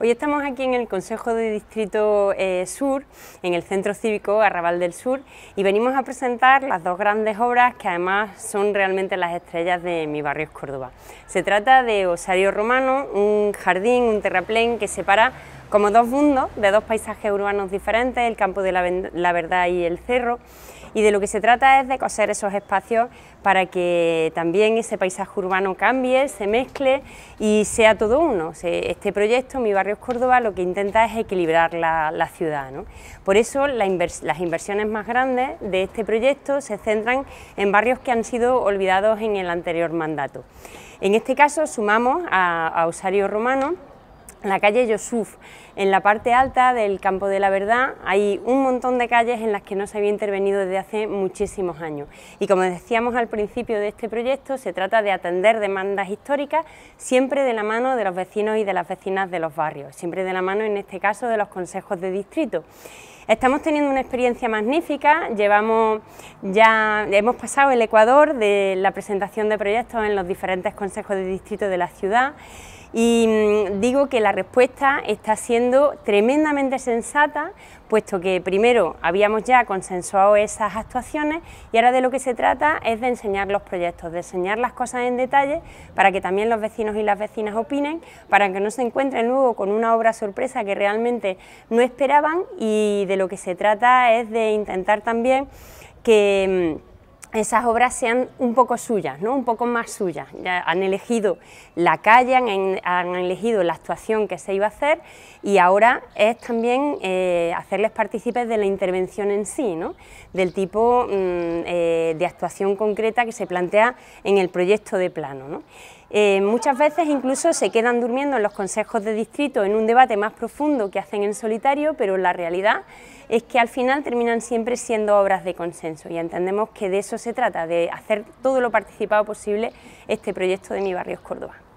Hoy estamos aquí en el Consejo de Distrito eh, Sur, en el Centro Cívico Arrabal del Sur, y venimos a presentar las dos grandes obras que además son realmente las estrellas de Mi Barrio es Córdoba. Se trata de Osario Romano, un jardín, un terraplén que separa como dos mundos, de dos paisajes urbanos diferentes, el campo de la, verdad y el cerro, y de lo que se trata es de coser esos espacios para que también ese paisaje urbano cambie, se mezcle y sea todo uno. Este proyecto, Mi Barrio es Córdoba, lo que intenta es equilibrar la, ciudad. Por eso las inversiones más grandes de este proyecto se centran en barrios que han sido olvidados en el anterior mandato. En este caso sumamos a, a Osario Romano, la calle Yosuf, en la parte alta del Campo de la Verdad, hay un montón de calles en las que no se había intervenido desde hace muchísimos años. Y como decíamos al principio de este proyecto, se trata de atender demandas históricas siempre de la mano de los vecinos y de las vecinas de los barrios, siempre de la mano en este caso de los consejos de distrito. Estamos teniendo una experiencia magnífica, llevamos ya hemos pasado el Ecuador de la presentación de proyectos en los diferentes consejos de distrito de la ciudad y mm, digo que la respuesta está siendo tremendamente sensata, puesto que primero habíamos ya consensuado esas actuaciones y ahora de lo que se trata es de enseñar los proyectos, de enseñar las cosas en detalle para que también los vecinos y las vecinas opinen, para que no se encuentren luego con una obra sorpresa que realmente no esperaban y de lo que se trata es de intentar también que mm, esas obras sean un poco suyas, ¿no? un poco más suyas. han elegido la calle, han, elegido la actuación que se iba a hacer y ahora es también eh, hacerles partícipes de la intervención en sí, ¿no? del tipo mm, eh, de actuación concreta que se plantea en el proyecto de plano. ¿no? Eh, muchas veces incluso se quedan durmiendo en los consejos de distrito en un debate más profundo que hacen en solitario, pero la realidad es que al final terminan siempre siendo obras de consenso y entendemos que de eso se trata, de hacer todo lo participado posible este proyecto de Mi Barrios Córdoba.